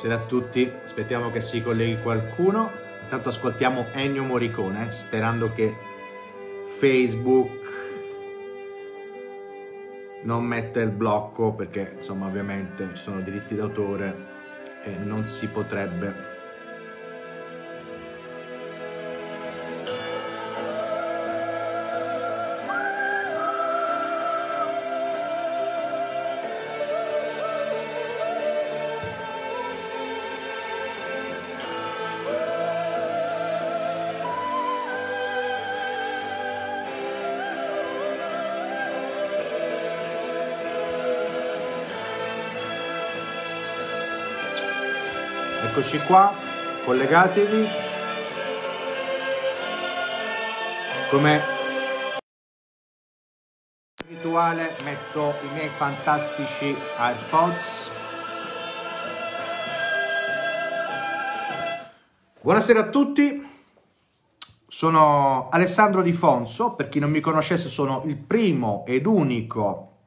Buonasera a tutti, aspettiamo che si colleghi qualcuno. Intanto ascoltiamo Ennio Morricone, eh, sperando che Facebook non metta il blocco perché insomma ovviamente ci sono diritti d'autore e non si potrebbe Eccoci qua, collegatevi. Come rituale metto i miei fantastici AirPods. Buonasera a tutti. Sono Alessandro Di Fonso, per chi non mi conoscesse sono il primo ed unico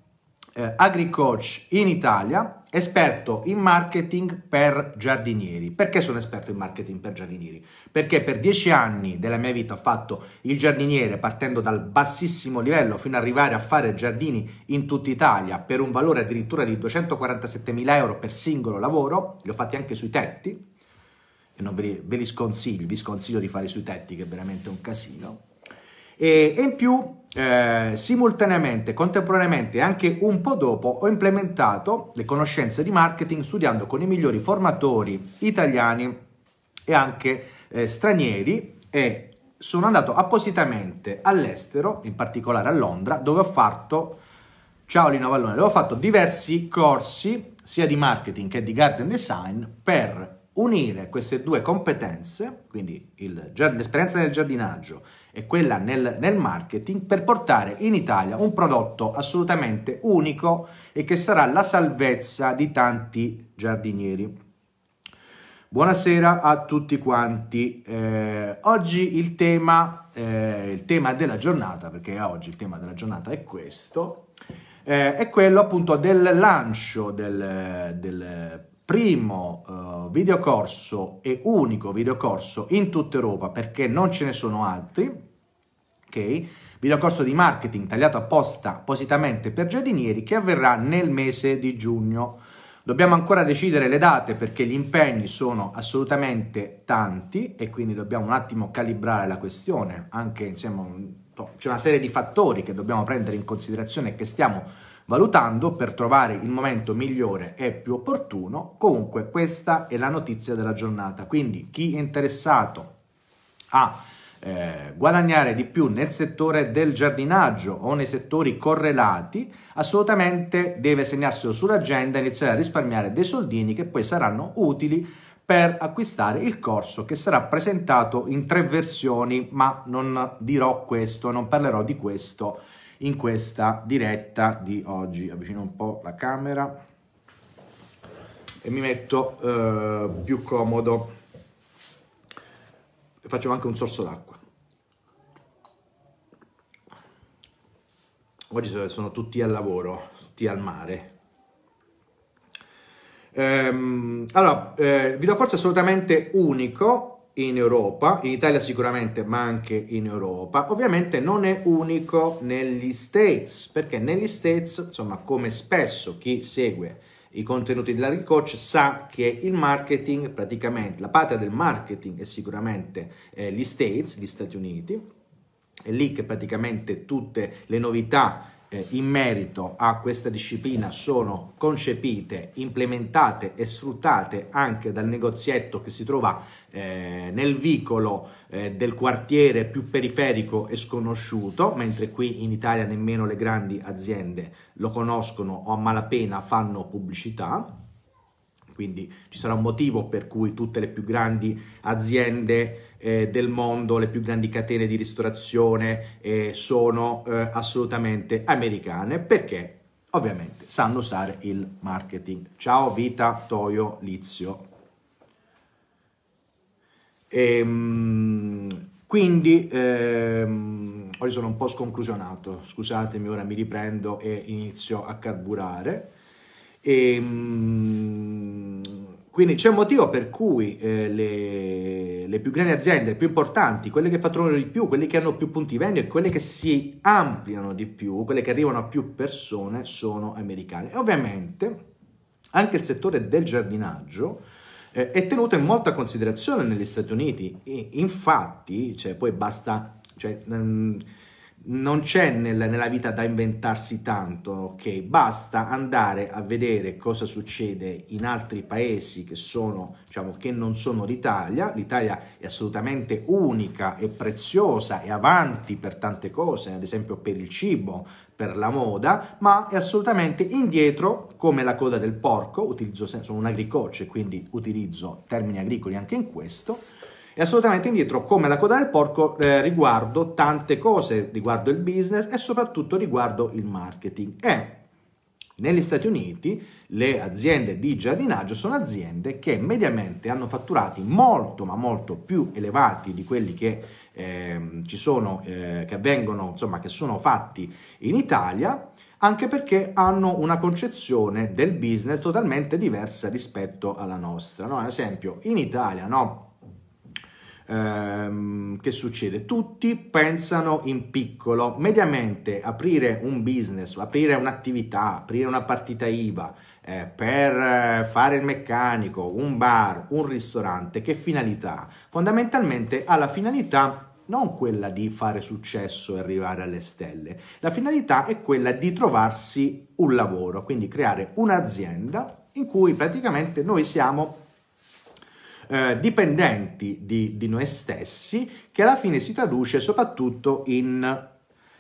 eh, agricoach in Italia, esperto in marketing per giardinieri. Perché sono esperto in marketing per giardinieri? Perché per dieci anni della mia vita ho fatto il giardiniere partendo dal bassissimo livello fino ad arrivare a fare giardini in tutta Italia per un valore addirittura di 247.000 euro per singolo lavoro, li ho fatti anche sui tetti, e non ve li, ve li sconsiglio, vi sconsiglio di fare sui tetti che è veramente un casino. e, e in più eh, simultaneamente, contemporaneamente e anche un po' dopo ho implementato le conoscenze di marketing studiando con i migliori formatori italiani e anche eh, stranieri e sono andato appositamente all'estero, in particolare a Londra, dove ho fatto, ciao Lino Vallone, dove ho fatto diversi corsi sia di marketing che di garden design per unire queste due competenze, quindi il, l'esperienza del giardinaggio e quella nel, nel, marketing per portare in Italia un prodotto assolutamente unico e che sarà la salvezza di tanti giardinieri. Buonasera a tutti quanti. Eh, oggi il tema, eh, il tema della giornata, perché oggi il tema della giornata è questo, eh, è quello appunto del lancio del, del primo eh, videocorso e unico videocorso in tutta Europa perché non ce ne sono altri, ok? Videocorso di marketing tagliato apposta appositamente per giardinieri che avverrà nel mese di giugno. Dobbiamo ancora decidere le date perché gli impegni sono assolutamente tanti e quindi dobbiamo un attimo calibrare la questione, anche insieme a un, c'è una serie di fattori che dobbiamo prendere in considerazione e che stiamo valutando per trovare il momento migliore e più opportuno. Comunque questa è la notizia della giornata, quindi chi è interessato a eh, guadagnare di più nel settore del giardinaggio o nei settori correlati, assolutamente deve segnarselo sull'agenda e iniziare a risparmiare dei soldini che poi saranno utili per acquistare il corso che sarà presentato in tre versioni, ma non dirò questo, non parlerò di questo in questa diretta di oggi. Avvicino un po' la camera e mi metto eh, più comodo. Faccio anche un sorso d'acqua. Oggi sono tutti al lavoro, tutti al mare, ehm, allora, eh, video corso assolutamente unico, in Europa, in Italia sicuramente, ma anche in Europa. Ovviamente non è unico negli States, perché negli States, insomma, come spesso chi segue i contenuti di Larry Coach sa che il marketing, praticamente, la patria del marketing è sicuramente eh, gli States, gli Stati Uniti, è lì che praticamente tutte le novità eh, in merito a questa disciplina sono concepite, implementate e sfruttate anche dal negozietto che si trova eh, nel vicolo eh, del quartiere più periferico e sconosciuto, mentre qui in Italia nemmeno le grandi aziende lo conoscono o a malapena fanno pubblicità. Quindi ci sarà un motivo per cui tutte le più grandi aziende eh, del mondo, le più grandi catene di ristorazione eh, sono eh, assolutamente americane perché ovviamente sanno usare il marketing. Ciao Vita Toio Lizio. Ehm, quindi ehm, oggi sono un po' sconclusionato, scusatemi, ora mi riprendo e inizio a carburare. Ehm, quindi c'è un motivo per cui eh, le, le, più grandi aziende, le più importanti, quelle che fatturano di più, quelle che hanno più punti vendita, e quelle che si ampliano di più, quelle che arrivano a più persone, sono americane. E ovviamente anche il settore del giardinaggio eh, è tenuto in molta considerazione negli Stati Uniti. E infatti, cioè, poi basta... Cioè, mh, mm, non c'è nel, nella vita da inventarsi tanto, ok? Basta andare a vedere cosa succede in altri paesi che, sono, diciamo, che non sono l'Italia. L'Italia è assolutamente unica e preziosa e avanti per tante cose, ad esempio per il cibo, per la moda, ma è assolutamente indietro come la coda del porco. Utilizzo, sono un agricoce, quindi utilizzo termini agricoli anche in questo è assolutamente indietro come la coda del porco eh, riguardo tante cose, riguardo il business e soprattutto riguardo il marketing. E negli Stati Uniti le aziende di giardinaggio sono aziende che mediamente hanno fatturati molto ma molto più elevati di quelli che eh, ci sono, eh, che avvengono, insomma, che sono fatti in Italia anche perché hanno una concezione del business totalmente diversa rispetto alla nostra. No? Ad esempio, in Italia, no? ehm, che succede? Tutti pensano in piccolo, mediamente aprire un business, aprire un'attività, aprire una partita IVA, eh, per eh, fare il meccanico, un bar, un ristorante, che finalità? Fondamentalmente ha la finalità non quella di fare successo e arrivare alle stelle, la finalità è quella di trovarsi un lavoro, quindi creare un'azienda in cui praticamente noi siamo eh, dipendenti di, di noi stessi, che alla fine si traduce soprattutto in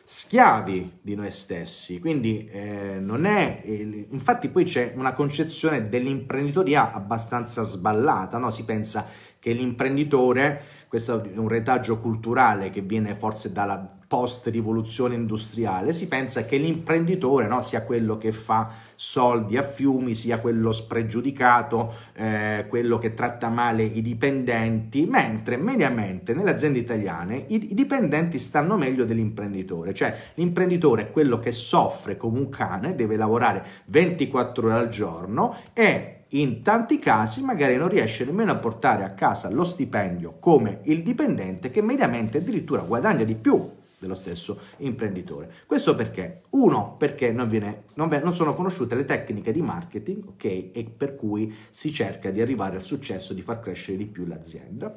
schiavi di noi stessi. Quindi eh, non è. Eh, infatti, poi c'è una concezione dell'imprenditoria abbastanza sballata, no? Si pensa che l'imprenditore questo è un retaggio culturale che viene forse dalla post-rivoluzione industriale, si pensa che l'imprenditore no, sia quello che fa soldi a fiumi, sia quello spregiudicato, eh, quello che tratta male i dipendenti, mentre mediamente nelle aziende italiane i, i dipendenti stanno meglio dell'imprenditore, cioè l'imprenditore è quello che soffre come un cane, deve lavorare 24 ore al giorno e in tanti casi magari non riesce nemmeno a portare a casa lo stipendio come il dipendente che mediamente addirittura guadagna di più dello stesso imprenditore. Questo perché? Uno, perché non, viene, non, non sono conosciute le tecniche di marketing, ok, e per cui si cerca di arrivare al successo, di far crescere di più l'azienda.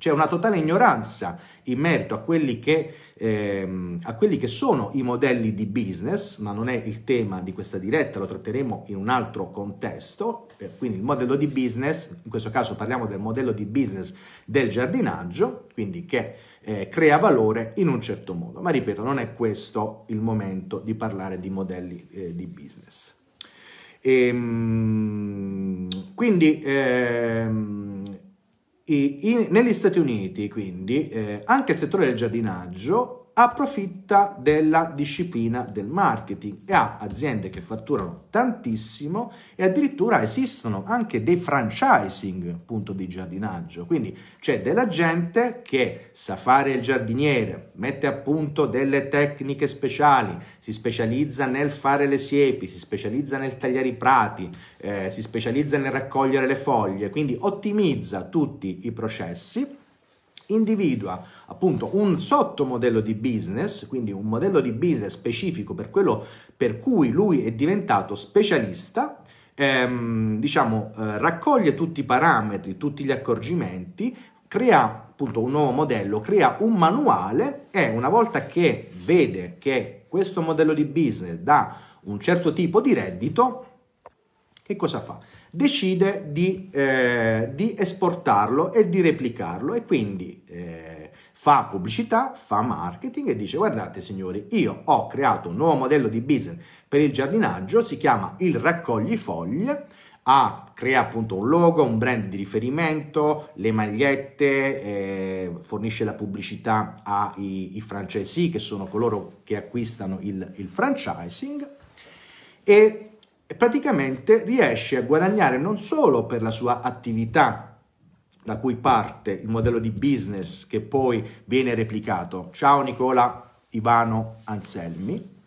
C'è una totale ignoranza in merito a quelli, che, ehm, a quelli che sono i modelli di business, ma non è il tema di questa diretta, lo tratteremo in un altro contesto, eh, quindi il modello di business, in questo caso parliamo del modello di business del giardinaggio, quindi che eh, crea valore in un certo modo, ma ripeto, non è questo il momento di parlare di modelli eh, di business. E, ehm, quindi ehm, in, negli Stati Uniti, quindi, eh, anche il settore del giardinaggio approfitta della disciplina del marketing e ha aziende che fatturano tantissimo e addirittura esistono anche dei franchising appunto di giardinaggio quindi c'è della gente che sa fare il giardiniere mette a punto delle tecniche speciali si specializza nel fare le siepi si specializza nel tagliare i prati eh, si specializza nel raccogliere le foglie quindi ottimizza tutti i processi individua appunto un sottomodello di business, quindi un modello di business specifico per quello per cui lui è diventato specialista, ehm, diciamo eh, raccoglie tutti i parametri, tutti gli accorgimenti, crea appunto un nuovo modello, crea un manuale e una volta che vede che questo modello di business dà un certo tipo di reddito, che cosa fa? Decide di, eh, di esportarlo e di replicarlo e quindi eh, fa pubblicità, fa marketing e dice guardate signori, io ho creato un nuovo modello di business per il giardinaggio, si chiama il raccogli foglie, ha, crea appunto un logo, un brand di riferimento, le magliette, eh, fornisce la pubblicità ai franchisee che sono coloro che acquistano il, il franchising e praticamente riesce a guadagnare non solo per la sua attività da cui parte il modello di business che poi viene replicato. Ciao Nicola Ivano Anselmi.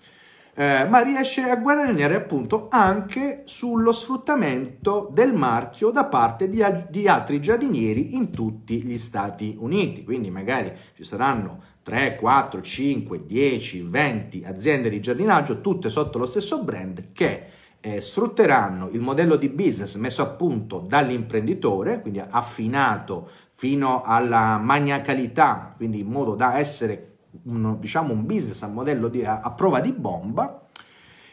Eh, ma riesce a guadagnare appunto anche sullo sfruttamento del marchio da parte di, di altri giardinieri in tutti gli Stati Uniti. Quindi magari ci saranno 3, 4, 5, 10, 20 aziende di giardinaggio, tutte sotto lo stesso brand che eh, sfrutteranno il modello di business messo a punto dall'imprenditore, quindi affinato fino alla maniacalità, quindi in modo da essere un, diciamo, un business a, modello di, a, a prova di bomba,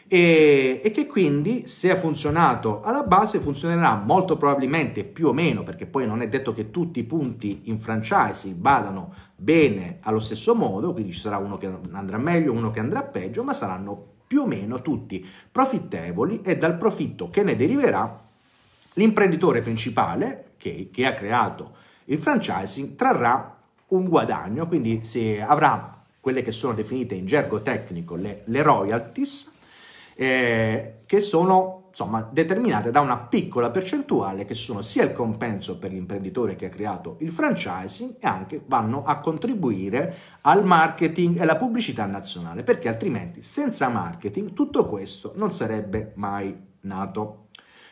e, e, che quindi se ha funzionato alla base funzionerà molto probabilmente più o meno perché poi non è detto che tutti i punti in franchise vadano bene allo stesso modo quindi ci sarà uno che andrà meglio uno che andrà peggio ma saranno più o meno tutti profittevoli e dal profitto che ne deriverà l'imprenditore principale che, che ha creato il franchising trarrà un guadagno, quindi se avrà quelle che sono definite in gergo tecnico le, le royalties, eh, che sono insomma, determinate da una piccola percentuale che sono sia il compenso per l'imprenditore che ha creato il franchising e anche vanno a contribuire al marketing e alla pubblicità nazionale, perché altrimenti senza marketing tutto questo non sarebbe mai nato.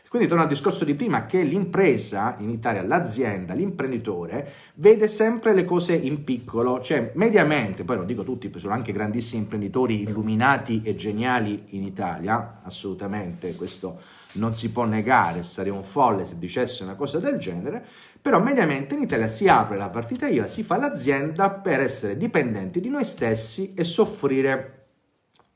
Quindi torno al discorso di prima che l'impresa in Italia, l'azienda, l'imprenditore vede sempre le cose in piccolo, cioè mediamente, poi non dico tutti, sono anche grandissimi imprenditori illuminati e geniali in Italia, assolutamente questo non si può negare, sarei un folle se dicesse una cosa del genere, però mediamente in Italia si apre la partita IVA, si fa l'azienda per essere dipendenti di noi stessi e soffrire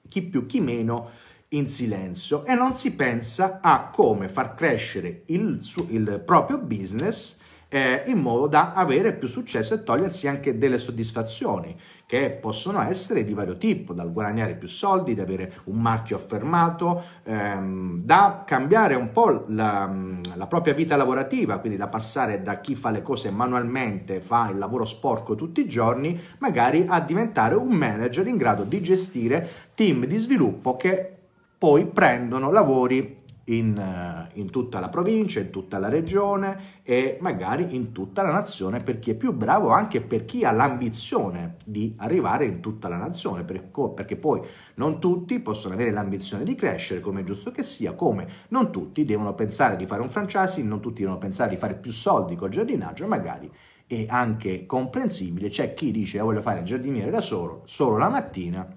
chi più chi meno in silenzio e non si pensa a come far crescere il, il proprio business eh, in modo da avere più successo e togliersi anche delle soddisfazioni che possono essere di vario tipo, dal guadagnare più soldi, da avere un marchio affermato, ehm, da cambiare un po' la, la, propria vita lavorativa, quindi da passare da chi fa le cose manualmente, fa il lavoro sporco tutti i giorni, magari a diventare un manager in grado di gestire team di sviluppo che poi prendono lavori in, eh, in, tutta la provincia, in tutta la regione e magari in tutta la nazione per chi è più bravo, anche per chi ha l'ambizione di arrivare in tutta la nazione, perché poi non tutti possono avere l'ambizione di crescere, come è giusto che sia, come non tutti devono pensare di fare un franchising, non tutti devono pensare di fare più soldi col giardinaggio, magari è anche comprensibile, c'è chi dice voglio fare il giardiniere da solo, solo la mattina,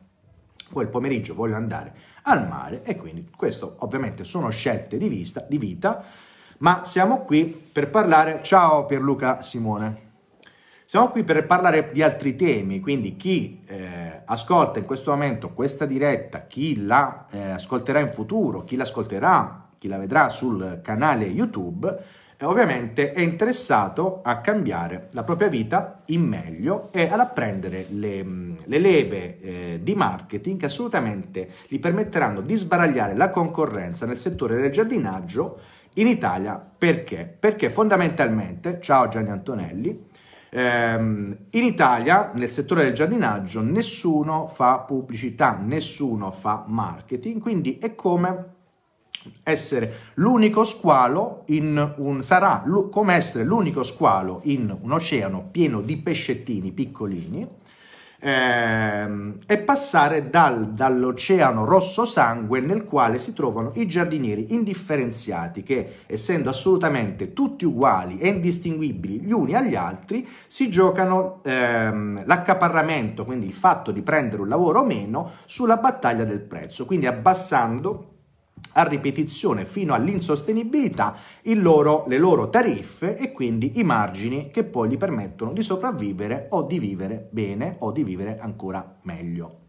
poi il pomeriggio voglio andare al mare e quindi questo ovviamente sono scelte di, vista, di vita, ma siamo qui per parlare, ciao Pierluca Simone, siamo qui per parlare di altri temi, quindi chi eh, ascolta in questo momento questa diretta, chi la eh, ascolterà in futuro, chi l'ascolterà, chi la vedrà sul canale YouTube, e ovviamente è interessato a cambiare la propria vita in meglio e ad apprendere le, mm, le leve eh, di marketing che assolutamente gli permetteranno di sbaragliare la concorrenza nel settore del giardinaggio in Italia. Perché? Perché fondamentalmente, ciao Gianni Antonelli, ehm, in Italia, nel settore del giardinaggio, nessuno fa pubblicità, nessuno fa marketing, quindi è come essere l'unico squalo in un sarà l- come essere l'unico squalo in un oceano pieno di pescettini piccolini ehm, e passare dal, dall'oceano rosso sangue nel quale si trovano i giardinieri indifferenziati che essendo assolutamente tutti uguali e indistinguibili gli uni agli altri si giocano ehm, l'accaparramento quindi il fatto di prendere un lavoro o meno sulla battaglia del prezzo quindi abbassando a ripetizione fino all'insostenibilità loro, le loro tariffe e quindi i margini che poi gli permettono di sopravvivere o di vivere bene o di vivere ancora meglio.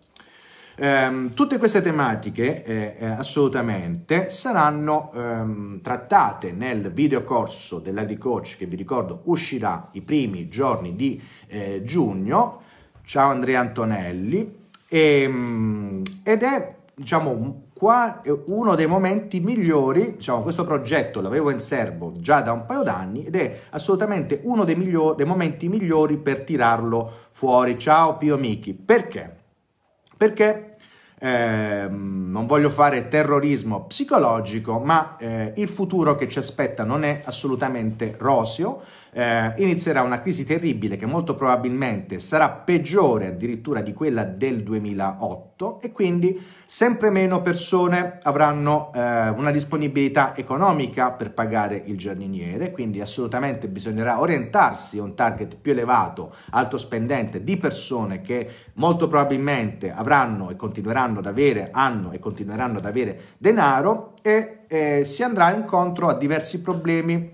Ehm, tutte queste tematiche eh, eh assolutamente saranno ehm, trattate nel videocorso Coach che vi ricordo uscirà i primi giorni di eh, giugno. Ciao Andrea Antonelli. E, ehm, ed è diciamo qua uno dei momenti migliori, diciamo, questo progetto l'avevo in serbo già da un paio d'anni ed è assolutamente uno dei, migliori, dei momenti migliori per tirarlo fuori. Ciao Pio Michi, perché? Perché eh, non voglio fare terrorismo psicologico, ma eh, il futuro che ci aspetta non è assolutamente rosio, eh, inizierà una crisi terribile che molto probabilmente sarà peggiore addirittura di quella del 2008 e quindi sempre meno persone avranno eh, una disponibilità economica per pagare il giardiniere, quindi assolutamente bisognerà orientarsi a un target più elevato, alto spendente di persone che molto probabilmente avranno e continueranno ad avere, hanno e continueranno ad avere denaro e eh, si andrà incontro a diversi problemi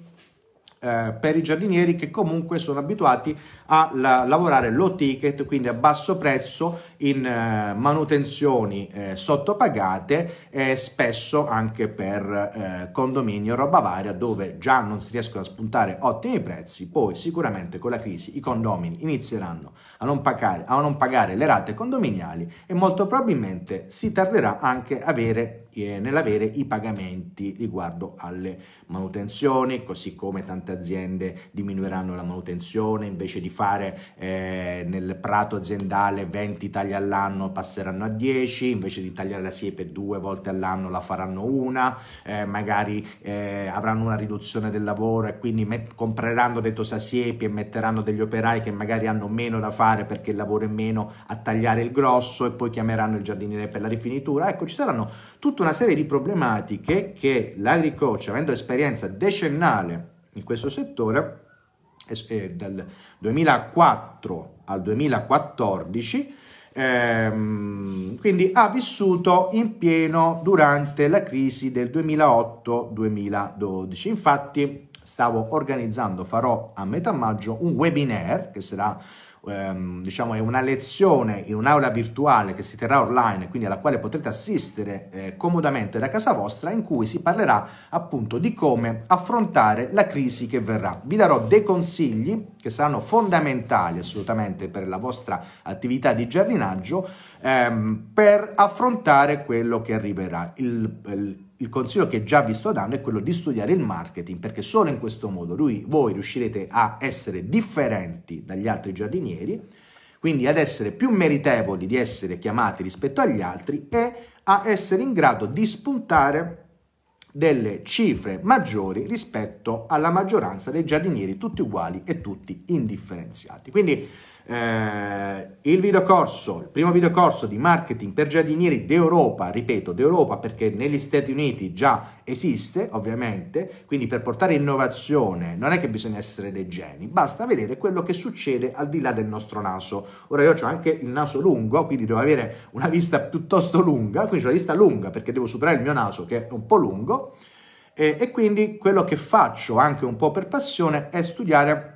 eh, per i giardinieri che comunque sono abituati a la, lavorare low ticket, quindi a basso prezzo in eh, manutenzioni eh, sottopagate, eh, spesso anche per eh, condominio roba varia dove già non si riescono a spuntare ottimi prezzi, poi sicuramente con la crisi i condomini inizieranno a non pagare, a non pagare le rate condominiali e molto probabilmente si tarderà anche avere eh, nell'avere i pagamenti riguardo alle manutenzioni, così come tante aziende diminuiranno la manutenzione, invece di fare eh, nel prato aziendale 20 taglia taglia all'anno passeranno a 10, invece di tagliare la siepe due volte all'anno la faranno una, eh, magari eh, avranno una riduzione del lavoro e quindi met- compreranno dei tosasiepi e metteranno degli operai che magari hanno meno da fare perché il lavoro è meno a tagliare il grosso e poi chiameranno il giardiniere per la rifinitura. Ecco, ci saranno tutta una serie di problematiche che l'agricoltura avendo esperienza decennale in questo settore, eh, dal 2004 al 2014, Ehm, quindi ha vissuto in pieno durante la crisi del 2008-2012. Infatti stavo organizzando, farò a metà maggio un webinar che sarà ehm, diciamo è una lezione in un'aula virtuale che si terrà online, quindi alla quale potrete assistere eh, comodamente da casa vostra, in cui si parlerà appunto di come affrontare la crisi che verrà. Vi darò dei consigli che saranno fondamentali assolutamente per la vostra attività di giardinaggio ehm, per affrontare quello che arriverà. Il, il, il consiglio che già vi sto dando è quello di studiare il marketing perché solo in questo modo lui, voi riuscirete a essere differenti dagli altri giardinieri, quindi ad essere più meritevoli di essere chiamati rispetto agli altri e a essere in grado di spuntare delle cifre maggiori rispetto alla maggioranza dei giardinieri tutti uguali e tutti indifferenziati. Quindi eh, il videocorso, il primo videocorso di marketing per giardinieri d'Europa, ripeto, d'Europa perché negli Stati Uniti già esiste, ovviamente, quindi per portare innovazione non è che bisogna essere dei geni, basta vedere quello che succede al di là del nostro naso. Ora io ho anche il naso lungo, quindi devo avere una vista piuttosto lunga, quindi ho la vista lunga perché devo superare il mio naso che è un po' lungo e, e quindi quello che faccio anche un po' per passione è studiare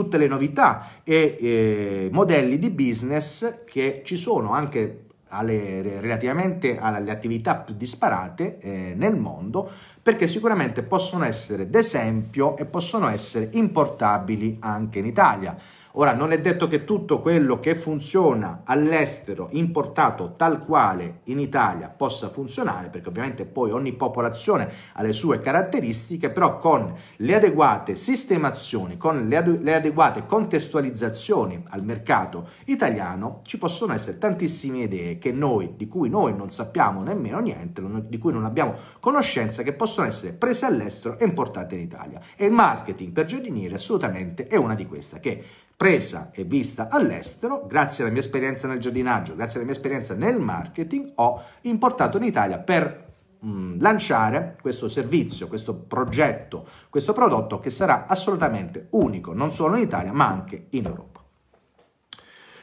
tutte le novità e eh, modelli di business che ci sono anche alle, relativamente alle attività più disparate eh, nel mondo perché sicuramente possono essere d'esempio e possono essere importabili anche in Italia. Ora, non è detto che tutto quello che funziona all'estero, importato tal quale in Italia, possa funzionare, perché ovviamente poi ogni popolazione ha le sue caratteristiche, però con le adeguate sistemazioni, con le, ade le adeguate contestualizzazioni al mercato italiano, ci possono essere tantissime idee che noi, di cui noi non sappiamo nemmeno niente, di cui non abbiamo conoscenza, che possono essere prese all'estero e importate in Italia. E il marketing per giardinieri assolutamente è una di queste, che presa e vista all'estero, grazie alla mia esperienza nel giardinaggio, grazie alla mia esperienza nel marketing, ho importato in Italia per mh, mm, lanciare questo servizio, questo progetto, questo prodotto che sarà assolutamente unico, non solo in Italia, ma anche in Europa.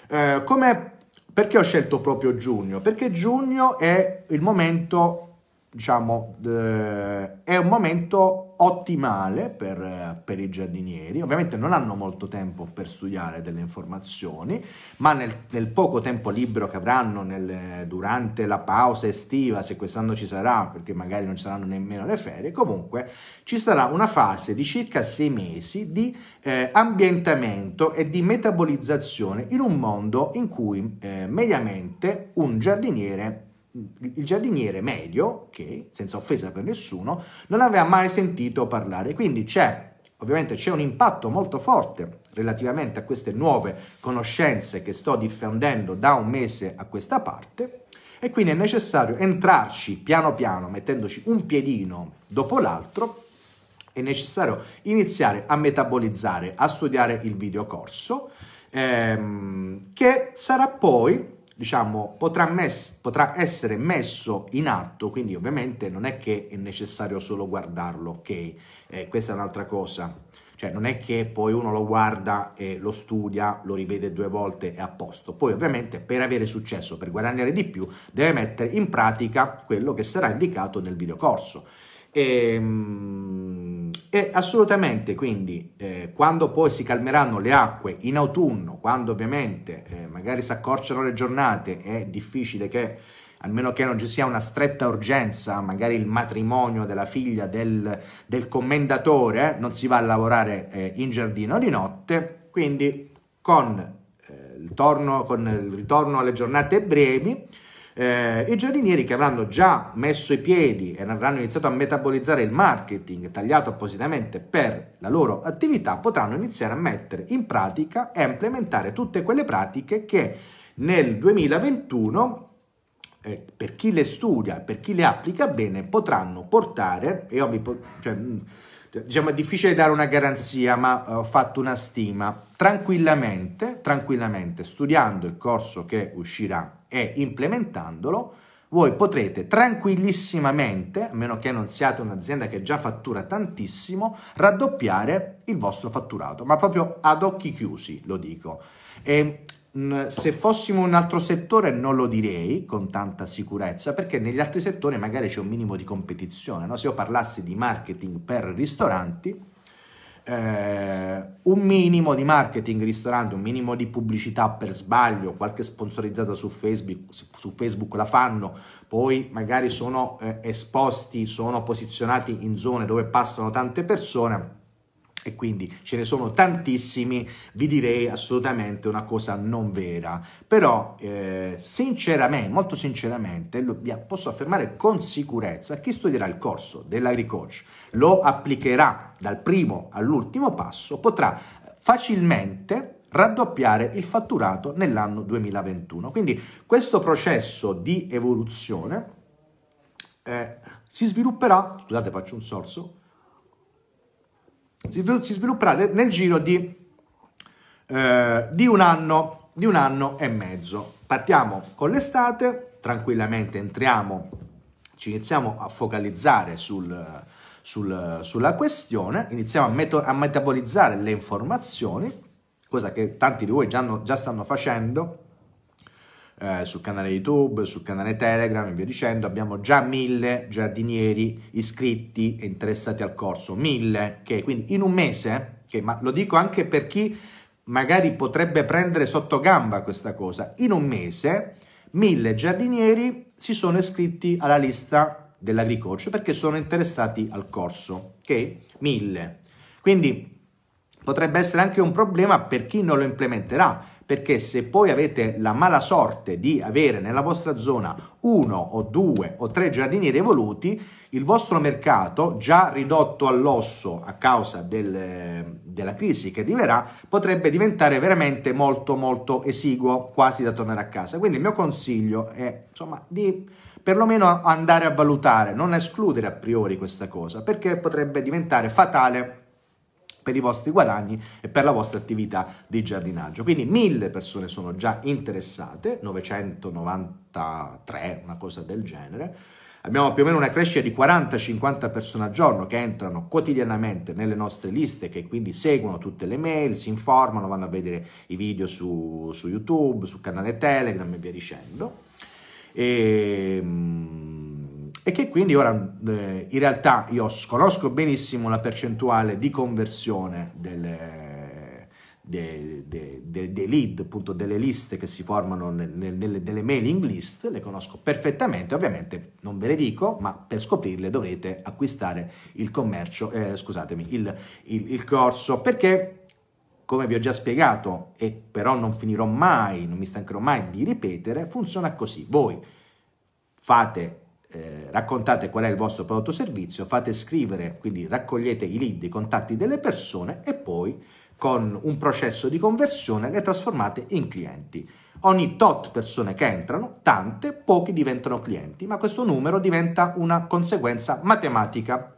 Eh, come perché ho scelto proprio giugno? Perché giugno è il momento, diciamo, eh, è un momento ottimale per, per, i giardinieri. Ovviamente non hanno molto tempo per studiare delle informazioni, ma nel, nel poco tempo libero che avranno nel, durante la pausa estiva, se quest'anno ci sarà, perché magari non ci saranno nemmeno le ferie, comunque ci sarà una fase di circa sei mesi di eh, ambientamento e di metabolizzazione in un mondo in cui eh, mediamente un giardiniere il giardiniere medio, che senza offesa per nessuno, non aveva mai sentito parlare. Quindi c'è, ovviamente c'è un impatto molto forte relativamente a queste nuove conoscenze che sto diffondendo da un mese a questa parte e quindi è necessario entrarci piano piano, mettendoci un piedino dopo l'altro, è necessario iniziare a metabolizzare, a studiare il videocorso, ehm, che sarà poi diciamo, potrà, mes- potrà essere messo in atto, quindi ovviamente non è che è necessario solo guardarlo, ok? Eh, questa è un'altra cosa, cioè non è che poi uno lo guarda e lo studia, lo rivede due volte e a posto. Poi ovviamente per avere successo, per guadagnare di più, deve mettere in pratica quello che sarà indicato nel videocorso. E, ehm, e assolutamente, quindi, eh, quando poi si calmeranno le acque in autunno, quando ovviamente eh, magari si accorciano le giornate, è difficile che, almeno che non ci sia una stretta urgenza, magari il matrimonio della figlia del, del commendatore, eh, non si va a lavorare eh, in giardino di notte, quindi con, eh, il, torno, con il ritorno alle giornate brevi, eh, I giardinieri che avranno già messo i piedi e avranno iniziato a metabolizzare il marketing tagliato appositamente per la loro attività potranno iniziare a mettere in pratica e a implementare tutte quelle pratiche che nel 2021 eh, per chi le studia, per chi le applica bene, potranno portare, e io mi po- cioè, mm, diciamo è difficile dare una garanzia, ma eh, ho fatto una stima, tranquillamente, tranquillamente, studiando il corso che uscirà e implementandolo, voi potrete tranquillissimamente, a meno che non siate un'azienda che già fattura tantissimo, raddoppiare il vostro fatturato, ma proprio ad occhi chiusi lo dico. E se fossimo un altro settore non lo direi con tanta sicurezza perché negli altri settori magari c'è un minimo di competizione no? se io parlassi di marketing per ristoranti eh, un minimo di marketing ristorante, un minimo di pubblicità per sbaglio, qualche sponsorizzata su Facebook, su Facebook la fanno, poi magari sono eh, esposti, sono posizionati in zone dove passano tante persone e quindi ce ne sono tantissimi, vi direi assolutamente una cosa non vera. Però eh, sinceramente, molto sinceramente, lo, posso affermare con sicurezza chi studierà il corso dell'AgriCoach, lo applicherà dal primo all'ultimo passo, potrà facilmente raddoppiare il fatturato nell'anno 2021. Quindi questo processo di evoluzione eh, si svilupperà, scusate faccio un sorso, si svilupperà nel giro di, eh, di, un anno, di un anno e mezzo. Partiamo con l'estate, tranquillamente entriamo, ci iniziamo a focalizzare sul, sul, sulla questione, iniziamo a, meto- a, metabolizzare le informazioni, cosa che tanti di voi già, no, già stanno facendo, eh, sul canale YouTube, sul canale Telegram e via dicendo. Abbiamo già mille giardinieri iscritti e interessati al corso, mille, che okay? quindi in un mese, okay, ma lo dico anche per chi magari potrebbe prendere sotto gamba questa cosa, in un mese mille giardinieri si sono iscritti alla lista dell'agricoltura perché sono interessati al corso, ok? Mille. Quindi potrebbe essere anche un problema per chi non lo implementerà perché se poi avete la mala sorte di avere nella vostra zona uno o due o tre giardinieri evoluti, il vostro mercato, già ridotto all'osso a causa del, della crisi che arriverà, potrebbe diventare veramente molto molto esiguo, quasi da tornare a casa. Quindi il mio consiglio è insomma di perlomeno andare a valutare, non escludere a priori questa cosa, perché potrebbe diventare fatale per i vostri guadagni e per la vostra attività di giardinaggio. Quindi mille persone sono già interessate, 993, una cosa del genere. Abbiamo più o meno una crescita di 40-50 persone al giorno che entrano quotidianamente nelle nostre liste, che quindi seguono tutte le mail, si informano, vanno a vedere i video su, su YouTube, sul canale Telegram e via dicendo. E, ehm, e che quindi ora eh, in realtà io conosco benissimo la percentuale di conversione delle, de, de, de, de lead, appunto delle liste che si formano nel, nel, nelle mailing list, le conosco perfettamente, ovviamente non ve le dico, ma per scoprirle dovrete acquistare il commercio, eh, scusatemi, il, il, il corso, perché come vi ho già spiegato e però non finirò mai, non mi stancherò mai di ripetere, funziona così. Voi fate eh, raccontate qual è il vostro prodotto o servizio, fate scrivere, quindi raccogliete i lead, i contatti delle persone e poi con un processo di conversione le trasformate in clienti. Ogni tot persone che entrano, tante, pochi diventano clienti, ma questo numero diventa una conseguenza matematica,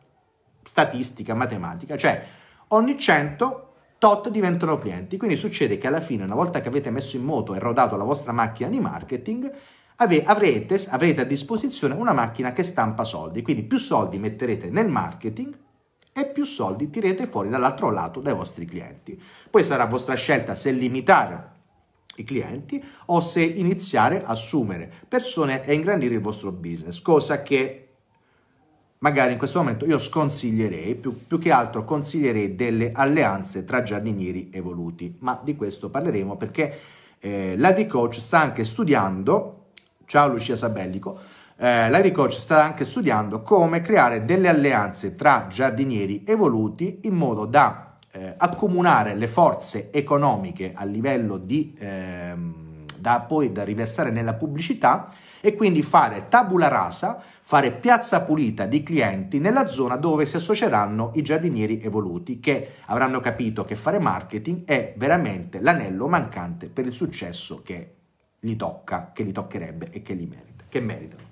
statistica, matematica, cioè ogni 100 tot diventano clienti. Quindi succede che alla fine, una volta che avete messo in moto e rodato la vostra macchina di marketing, avrete, avrete a disposizione una macchina che stampa soldi, quindi più soldi metterete nel marketing e più soldi tirerete fuori dall'altro lato dai vostri clienti. Poi sarà vostra scelta se limitare i clienti o se iniziare a assumere persone e ingrandire il vostro business, cosa che magari in questo momento io sconsiglierei, più, più, che altro consiglierei delle alleanze tra giardinieri evoluti, ma di questo parleremo perché eh, la D-Coach sta anche studiando Ciao Lucia Sabellico. Eh, L'agricoach sta anche studiando come creare delle alleanze tra giardinieri evoluti in modo da eh, accomunare le forze economiche a livello di... Ehm, da poi da riversare nella pubblicità e quindi fare tabula rasa, fare piazza pulita di clienti nella zona dove si associeranno i giardinieri evoluti che avranno capito che fare marketing è veramente l'anello mancante per il successo che gli tocca, che gli toccherebbe e che li merita, che meritano.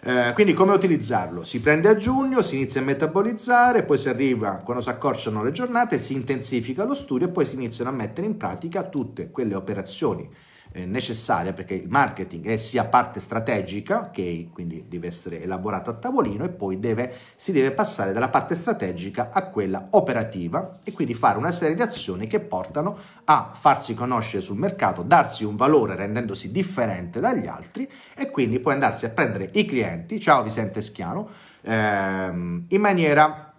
Eh, quindi come utilizzarlo? Si prende a giugno, si inizia a metabolizzare, poi si arriva, quando si accorciano le giornate, si intensifica lo studio e poi si iniziano a mettere in pratica tutte quelle operazioni eh, necessaria perché il marketing è sia parte strategica che quindi deve essere elaborato a tavolino e poi deve, si deve passare dalla parte strategica a quella operativa e quindi fare una serie di azioni che portano a farsi conoscere sul mercato, darsi un valore rendendosi differente dagli altri e quindi poi andarsi a prendere i clienti, ciao Vicente Schiano, ehm, in maniera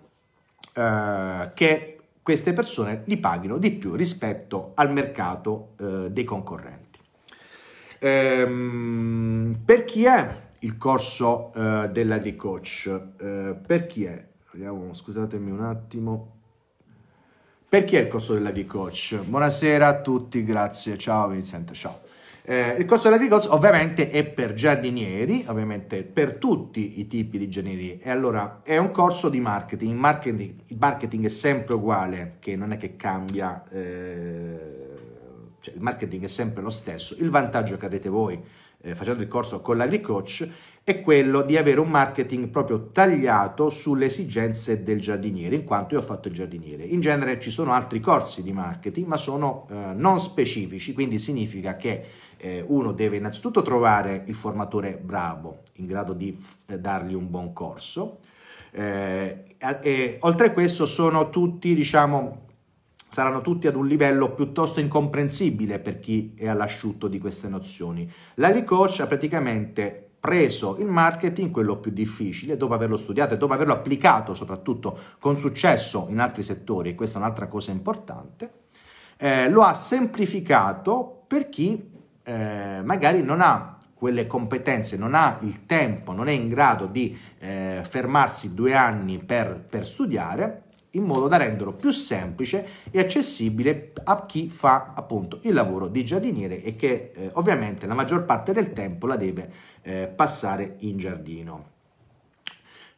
eh, che queste persone li paghino di più rispetto al mercato eh, dei concorrenti. Ehm, per chi è il corso eh, della Ricoach? Eh, per chi è? Vediamo, scusatemi un attimo. Per chi è il corso della Ricoach? Buonasera a tutti, grazie, ciao Vincent, ciao. Eh, il corso della Ricoach ovviamente è per giardinieri, ovviamente per tutti i tipi di giardinieri. E allora è un corso di marketing. marketing. Il marketing è sempre uguale, che non è che cambia. Eh cioè il marketing è sempre lo stesso, il vantaggio che avete voi eh, facendo il corso con l'agricoach è quello di avere un marketing proprio tagliato sulle esigenze del giardiniere, in quanto io ho fatto il giardiniere. In genere ci sono altri corsi di marketing, ma sono eh, non specifici, quindi significa che eh, uno deve innanzitutto trovare il formatore bravo, in grado di eh, dargli un buon corso. Eh, oltre a questo sono tutti, diciamo, saranno tutti ad un livello piuttosto incomprensibile per chi è all'asciutto di queste nozioni. L'agricoach ha praticamente preso il marketing, quello più difficile, dopo averlo studiato e dopo averlo applicato soprattutto con successo in altri settori, e questa è un'altra cosa importante, eh, lo ha semplificato per chi eh, magari non ha quelle competenze, non ha il tempo, non è in grado di eh, fermarsi due anni per, per studiare in modo da renderlo più semplice e accessibile a chi fa appunto il lavoro di giardiniere e che eh, ovviamente la maggior parte del tempo la deve eh, passare in giardino.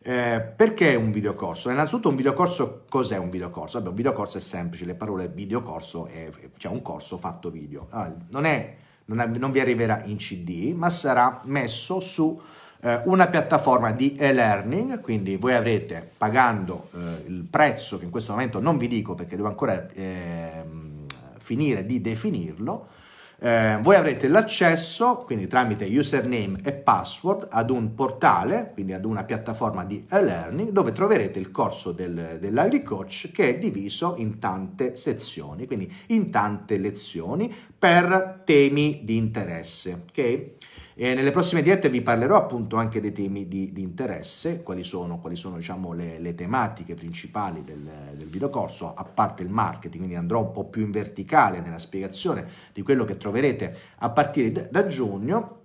Eh, perché un videocorso? Innanzitutto un videocorso, cos'è un videocorso? Vabbè, un videocorso è semplice, le parole videocorso, è, cioè un corso fatto video. Allora, ah, non, è, non, è, non vi arriverà in CD, ma sarà messo su eh, una piattaforma di e-learning, quindi voi avrete pagando eh, il prezzo che in questo momento non vi dico perché devo ancora eh, finire di definirlo, eh, voi avrete l'accesso, quindi tramite username e password, ad un portale, quindi ad una piattaforma di e-learning dove troverete il corso del, dell'AgriCoach che è diviso in tante sezioni, quindi in tante lezioni per temi di interesse. Okay? E nelle prossime dirette vi parlerò appunto anche dei temi di, di interesse, quali sono, quali sono diciamo, le, le, tematiche principali del, del videocorso, a parte il marketing, quindi andrò un po' più in verticale nella spiegazione di quello che troverete a partire da, giugno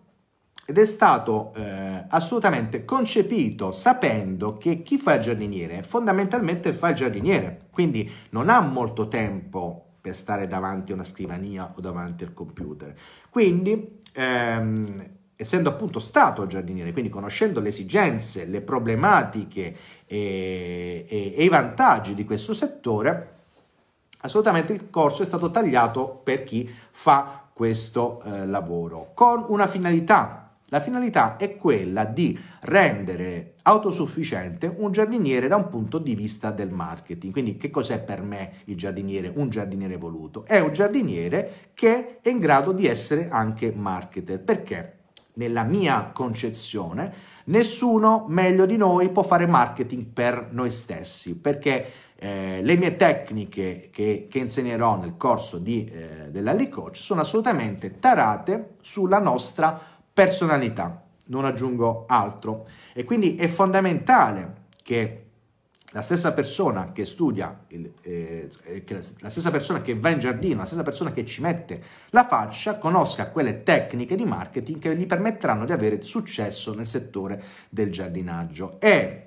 ed è stato eh, assolutamente concepito sapendo che chi fa il giardiniere fondamentalmente fa il giardiniere, quindi non ha molto tempo per stare davanti a una scrivania o davanti al computer. Quindi ehm, essendo appunto stato giardiniere, quindi conoscendo le esigenze, le problematiche e, eh, e, e i vantaggi di questo settore, assolutamente il corso è stato tagliato per chi fa questo eh, lavoro con una finalità. La finalità è quella di rendere autosufficiente un giardiniere da un punto di vista del marketing. Quindi che cos'è per me il giardiniere? Un giardiniere voluto? È un giardiniere che è in grado di essere anche marketer. Perché? nella mia concezione, nessuno meglio di noi può fare marketing per noi stessi, perché eh, le mie tecniche che, che insegnerò nel corso di, eh, della Coach sono assolutamente tarate sulla nostra personalità, non aggiungo altro. E quindi è fondamentale che la stessa persona che studia, il, eh, eh che la, stessa persona che va in giardino, la stessa persona che ci mette la faccia, conosca quelle tecniche di marketing che gli permetteranno di avere successo nel settore del giardinaggio. E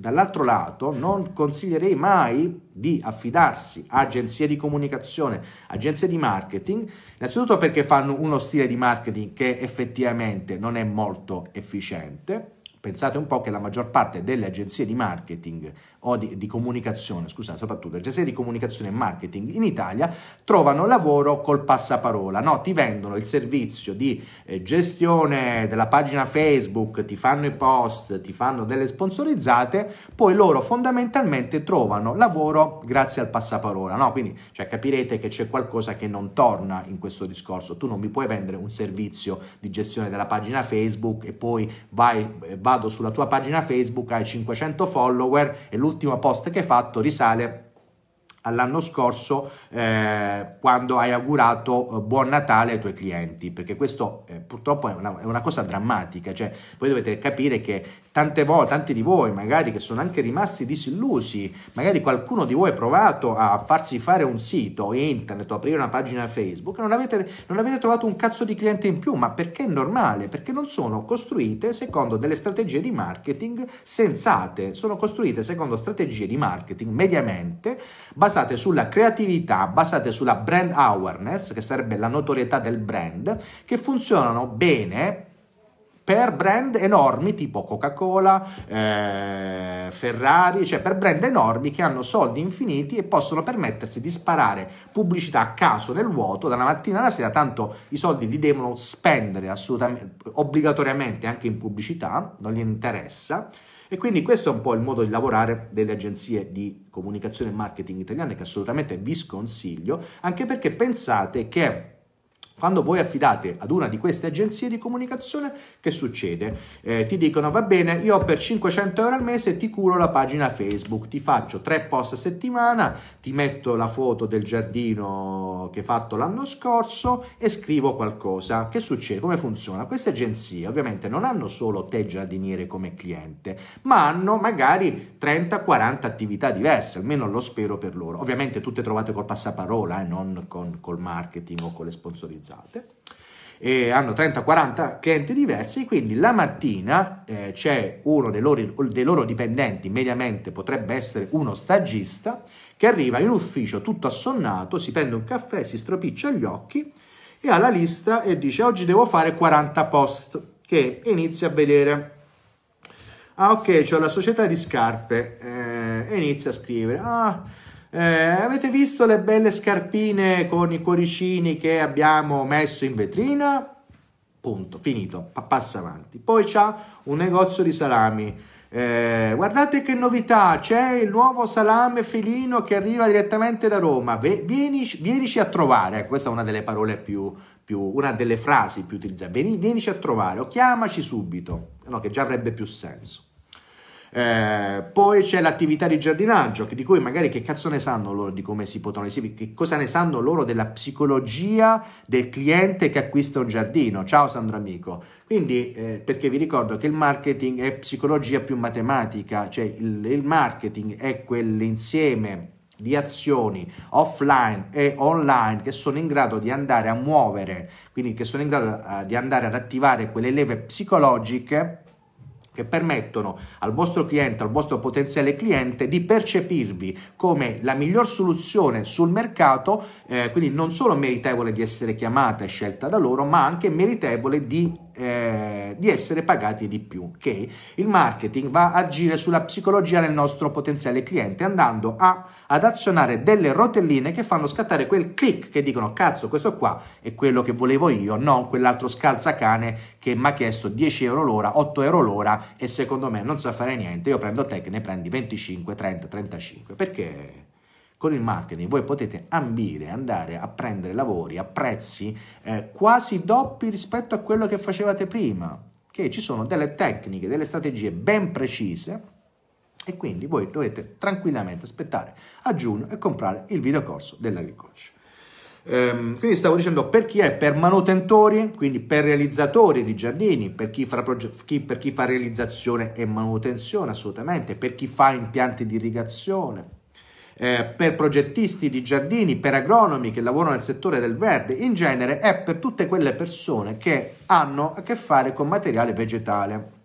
Dall'altro lato, non consiglierei mai di affidarsi a agenzie di comunicazione, agenzie di marketing, innanzitutto perché fanno uno stile di marketing che effettivamente non è molto efficiente. Pensate un po' che la maggior parte delle agenzie di marketing o di, di comunicazione, scusate, soprattutto agenzie cioè, di comunicazione e marketing in Italia trovano lavoro col passaparola, no? Ti vendono il servizio di eh, gestione della pagina Facebook, ti fanno i post, ti fanno delle sponsorizzate, poi loro fondamentalmente trovano lavoro grazie al passaparola, no? Quindi cioè, capirete che c'è qualcosa che non torna in questo discorso, tu non mi puoi vendere un servizio di gestione della pagina Facebook e poi vai, eh, vado sulla tua pagina Facebook, hai 500 follower e lui l'ultimo post che hai fatto risale all'anno scorso eh, quando hai augurato eh, buon Natale ai tuoi clienti perché questo eh, purtroppo è una, è una, cosa drammatica cioè voi dovete capire che Tante volte, tanti di voi magari che sono anche rimasti disillusi, magari qualcuno di voi ha provato a farsi fare un sito internet o aprire una pagina Facebook non avete, non avete trovato un cazzo di cliente in più, ma perché è normale? Perché non sono costruite secondo delle strategie di marketing sensate, sono costruite secondo strategie di marketing mediamente basate sulla creatività, basate sulla brand awareness, che sarebbe la notorietà del brand, che funzionano bene per brand enormi tipo Coca-Cola, eh, Ferrari, cioè per brand enormi che hanno soldi infiniti e possono permettersi di sparare pubblicità a caso nel vuoto dalla mattina alla sera, tanto i soldi li devono spendere assolutamente, obbligatoriamente anche in pubblicità, non gli interessa. E quindi questo è un po' il modo di lavorare delle agenzie di comunicazione e marketing italiane che assolutamente vi sconsiglio, anche perché pensate che quando voi affidate ad una di queste agenzie di comunicazione, che succede? Eh, ti dicono va bene, io per 500 euro al mese ti curo la pagina Facebook, ti faccio tre post a settimana, ti metto la foto del giardino che ho fatto l'anno scorso e scrivo qualcosa. Che succede? Come funziona? Queste agenzie ovviamente non hanno solo te giardiniere come cliente, ma hanno magari 30-40 attività diverse, almeno lo spero per loro. Ovviamente tutte trovate col passaparola e eh, non con, col marketing o con le sponsorizzazioni automatizzate e hanno 30-40 clienti diversi, quindi la mattina eh, c'è uno dei loro, dei loro, dipendenti, mediamente potrebbe essere uno stagista, che arriva in ufficio tutto assonnato, si prende un caffè, si stropiccia gli occhi e ha la lista e dice oggi devo fare 40 post, che inizia a vedere. Ah ok, c'è la società di scarpe eh, inizia a scrivere. Ah, eh, avete visto le belle scarpine con i cuoricini che abbiamo messo in vetrina? Punto, finito, passa avanti. Poi c'è un negozio di salami. Eh, guardate che novità, c'è il nuovo salame felino che arriva direttamente da Roma. Vieni, vienici a trovare, eh, questa è una delle parole più, più una delle frasi più utilizzate. Vieni, vienici a trovare o chiamaci subito, no, che già avrebbe più senso. Eh, poi c'è l'attività di giardinaggio, di cui magari che cazzo ne sanno loro di come si potranno esibire, che cosa ne sanno loro della psicologia del cliente che acquista un giardino. Ciao Sandro Amico. Quindi, eh, perché vi ricordo che il marketing è psicologia più matematica, cioè il, il marketing è quell'insieme di azioni offline e online che sono in grado di andare a muovere, quindi che sono in grado eh, di andare ad attivare quelle leve psicologiche che permettono al vostro cliente, al vostro potenziale cliente di percepirvi come la miglior soluzione sul mercato, eh, quindi non solo meritevole di essere chiamata e scelta da loro, ma anche meritevole di eh, di essere pagati di più, che il marketing va a agire sulla psicologia del nostro potenziale cliente andando a, ad azionare delle rotelline che fanno scattare quel click che dicono cazzo questo qua è quello che volevo io, non quell'altro scalzacane che mi ha chiesto 10 euro l'ora, 8 euro l'ora e secondo me non sa fare niente, io prendo te che ne prendi 25, 30, 35, perché con il marketing voi potete ambire, andare a prendere lavori a prezzi eh, quasi doppi rispetto a quello che facevate prima, che ci sono delle tecniche, delle strategie ben precise e quindi voi dovete tranquillamente aspettare a giugno e comprare il videocorso dell'agricoltura. Um, ehm, quindi stavo dicendo per chi è per manutentori, quindi per realizzatori di giardini, per chi, chi, per chi fa realizzazione e manutenzione assolutamente, per chi fa impianti di irrigazione, eh, per progettisti di giardini, per agronomi che lavorano nel settore del verde, in genere è per tutte quelle persone che hanno a che fare con materiale vegetale.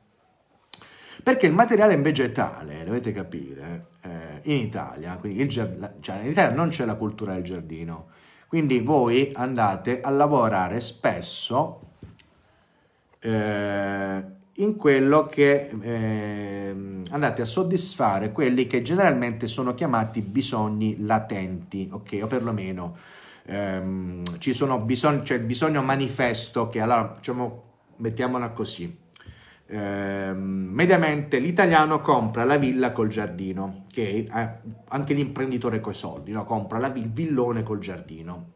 Perché il materiale vegetale, dovete capire, eh, in Italia, quindi giard... cioè, in Italia non c'è la cultura del giardino, quindi voi andate a lavorare spesso eh, in quello che eh, andate a soddisfare quelli che generalmente sono chiamati bisogni latenti, ok? O perlomeno ehm, ci sono bisogni, c'è cioè il bisogno manifesto che allora diciamo, mettiamola così. Eh, mediamente l'italiano compra la villa col giardino, ok? Eh, anche l'imprenditore coi soldi, no? Compra la, il villone col giardino,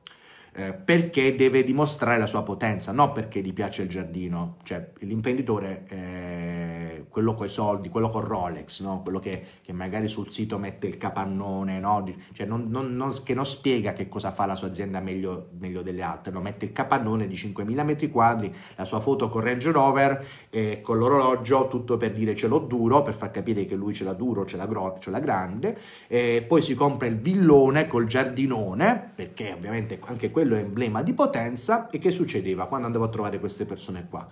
eh, perché deve dimostrare la sua potenza, non perché gli piace il giardino, cioè l'imprenditore, eh, quello coi soldi, quello con Rolex, no? quello che, che, magari sul sito mette il capannone, no? cioè non, non, non, che non spiega che cosa fa la sua azienda meglio, meglio delle altre, no? mette il capannone di 5.000 metri quadri, la sua foto con Range Rover, eh, con l'orologio, tutto per dire ce l'ho duro, per far capire che lui ce l'ha duro, ce l'ha, gro- ce l'ha grande, eh, poi si compra il villone col giardinone, perché ovviamente anche questo quello è emblema di potenza. E che succedeva quando andavo a trovare queste persone qua?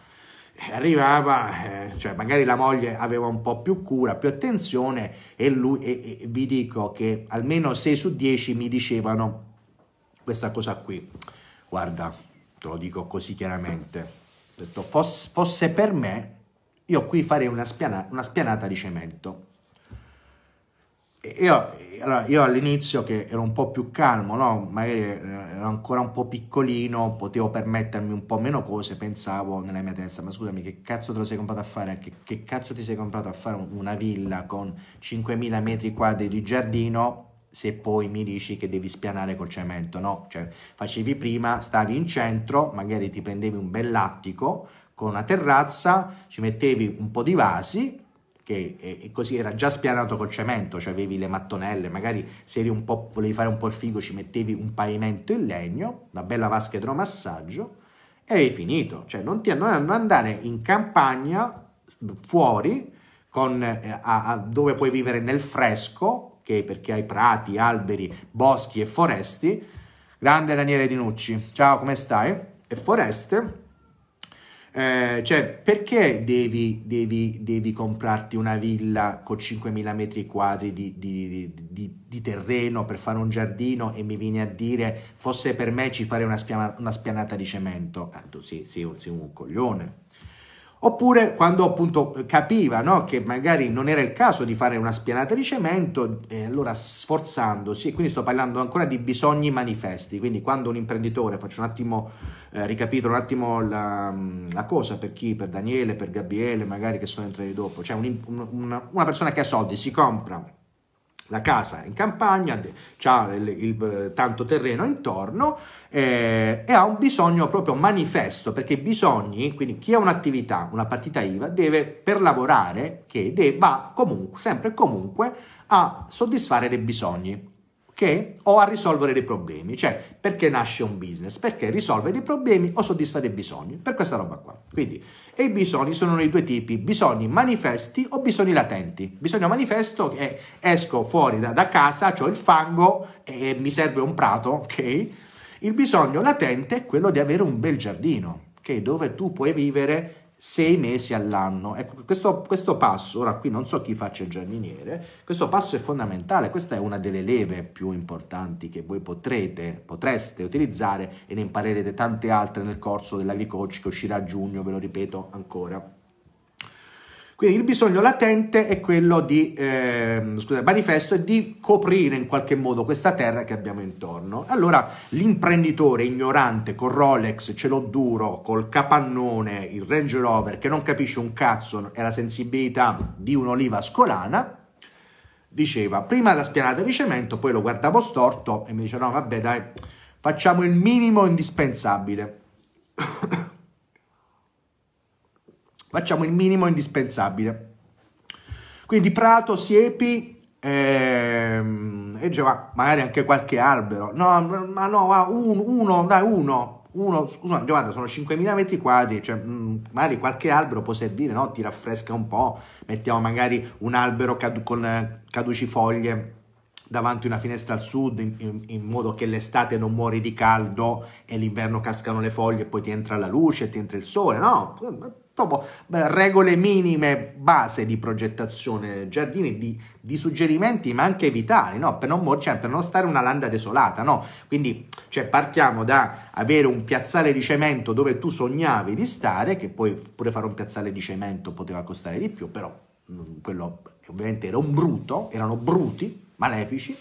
Eh, arrivava, eh, cioè magari la moglie aveva un po' più cura, più attenzione e, lui, e, e vi dico che almeno 6 su 10 mi dicevano questa cosa qui, guarda, te lo dico così chiaramente, detto fosse, fosse per me io qui farei una, spiana, una spianata di cemento io, allora, io all'inizio che ero un po' più calmo, no? magari eh, ero ancora un po' piccolino, potevo permettermi un po' meno cose, pensavo nella mia testa, ma scusami che cazzo te lo sei comprato a fare? Che, che cazzo ti sei comprato a fare una villa con 5.000 metri quadri di giardino se poi mi dici che devi spianare col cemento, no? Cioè, facevi prima, stavi in centro, magari ti prendevi un bel lattico con una terrazza, ci mettevi un po' di vasi, che eh, così era già spianato col cemento, cioè avevi le mattonelle, magari se eri un po', volevi fare un po' il figo ci mettevi un pavimento in legno, una bella vasca idromassaggio e hai finito, cioè non, ti, non, andare in campagna fuori con, eh, a, a, dove puoi vivere nel fresco, okay, perché hai prati, alberi, boschi e foresti. Grande Daniele Di Nucci, ciao come stai? E foreste eh, cioè, perché devi, devi, devi, comprarti una villa con 5.000 metri quadri di, di, di, di, terreno per fare un giardino e mi vieni a dire, fosse per me ci farei una, spiana, una spianata di cemento? Ah, tu sei, sei, sei un coglione. Oppure quando appunto capiva no, che magari non era il caso di fare una spianata di cemento, e eh, allora sforzandosi, e quindi sto parlando ancora di bisogni manifesti, quindi quando un imprenditore, faccio un attimo, eh, ricapitolo un attimo la, mm, la, cosa per chi, per Daniele, per Gabriele, magari che sono entrati dopo, cioè un, un, una persona che ha soldi si compra la casa in campagna, ha eh, tanto terreno intorno, eh, e ha un bisogno proprio manifesto, perché i bisogni, quindi chi ha un'attività, una partita IVA, deve per lavorare, che debba comunque, sempre e comunque, a soddisfare dei bisogni. Okay? O a risolvere dei problemi, cioè perché nasce un business? Perché risolve dei problemi o soddisfa dei bisogni, per questa roba qua. Quindi, e i bisogni sono nei due tipi, bisogni manifesti o bisogni latenti. Bisogno manifesto è esco fuori da, da casa, ho il fango e mi serve un prato, ok? Il bisogno latente è quello di avere un bel giardino, okay, dove tu puoi vivere sei mesi all'anno. Ecco, questo, questo, passo, ora qui non so chi faccia il giardiniere, questo passo è fondamentale, questa è una delle leve più importanti che voi potrete, potreste utilizzare e ne imparerete tante altre nel corso dell'agricoach che uscirà a giugno, ve lo ripeto ancora. Quindi il bisogno latente è quello di, eh, scusate, manifesto è di coprire in qualche modo questa terra che abbiamo intorno. Allora l'imprenditore ignorante con Rolex, ce l'ho duro, col capannone, il Range Rover, che non capisce un cazzo e la sensibilità di un'oliva scolana, diceva prima la spianata di cemento, poi lo guardavo storto e mi diceva no vabbè dai, facciamo il minimo indispensabile. Facciamo il minimo indispensabile. Quindi prato, siepi ehm, e già magari anche qualche albero. No, ma no, un, uno, dai uno. Uno, scusa Giovanna, sono 5.000 metri quadri, cioè, mh, mm, magari qualche albero può servire, no? ti raffresca un po', mettiamo magari un albero cadu con caducifoglie davanti una finestra al sud in, in, in modo che l'estate non muori di caldo e l'inverno cascano le foglie e poi ti entra la luce, ti entra il sole, no? proprio beh, regole minime base di progettazione, giardini di, di suggerimenti, ma anche vitali, no? per, non, cioè, per non stare una landa desolata. No? Quindi cioè, partiamo da avere un piazzale di cemento dove tu sognavi di stare, che poi pure fare un piazzale di cemento poteva costare di più, però mh, mm, quello ovviamente era un brutto, erano brutti, malefici.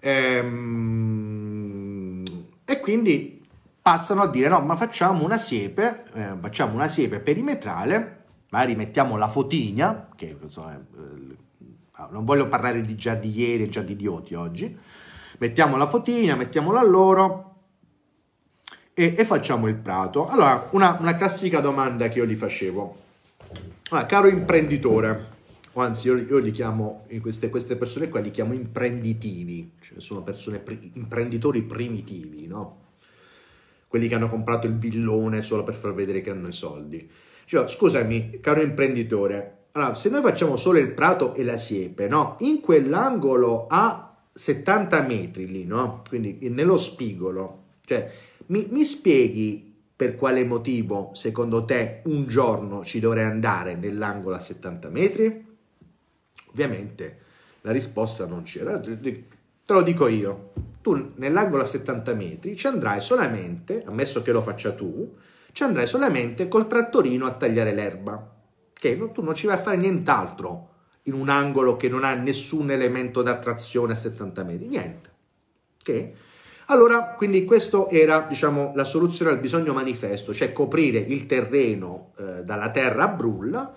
Ehm, e quindi passano a dire no, ma facciamo una siepe, eh, facciamo una siepe perimetrale, magari mettiamo la fotigna, che insomma, eh, ah, non voglio parlare di già di ieri già di idioti oggi, mettiamo la fotigna, mettiamola l'alloro e, e, facciamo il prato. Allora, una, una classica domanda che io gli facevo. Allora, ah, caro imprenditore, o anzi io, io li chiamo, eh, queste, queste, persone qua li chiamo imprenditivi, cioè sono persone imprenditori primitivi, no? quelli che hanno comprato il villone solo per far vedere che hanno i soldi. Cioè, scusami, caro imprenditore, allora, se noi facciamo solo il prato e la siepe, no? In quell'angolo a 70 metri lì, no? Quindi nello spigolo. Cioè, mi, mi spieghi per quale motivo, secondo te, un giorno ci dovrei andare nell'angolo a 70 metri? Ovviamente la risposta non c'era. Te lo dico io tu nell'angolo a 70 metri ci andrai solamente, ammesso che lo faccia tu, ci andrai solamente col trattorino a tagliare l'erba, che okay? tu non ci vai a fare nient'altro in un angolo che non ha nessun elemento d'attrazione a 70 metri, niente. Ok? Allora, quindi questa era, diciamo, la soluzione al bisogno manifesto, cioè coprire il terreno eh, dalla terra a brulla,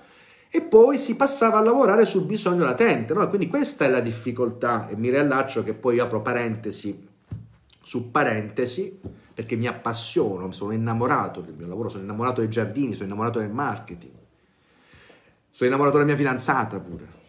e poi si passava a lavorare sul bisogno latente. No? Quindi questa è la difficoltà e mi riallaccio che poi apro parentesi su parentesi perché mi appassiono, sono innamorato del mio lavoro, sono innamorato dei giardini, sono innamorato del marketing, sono innamorato della mia fidanzata pure.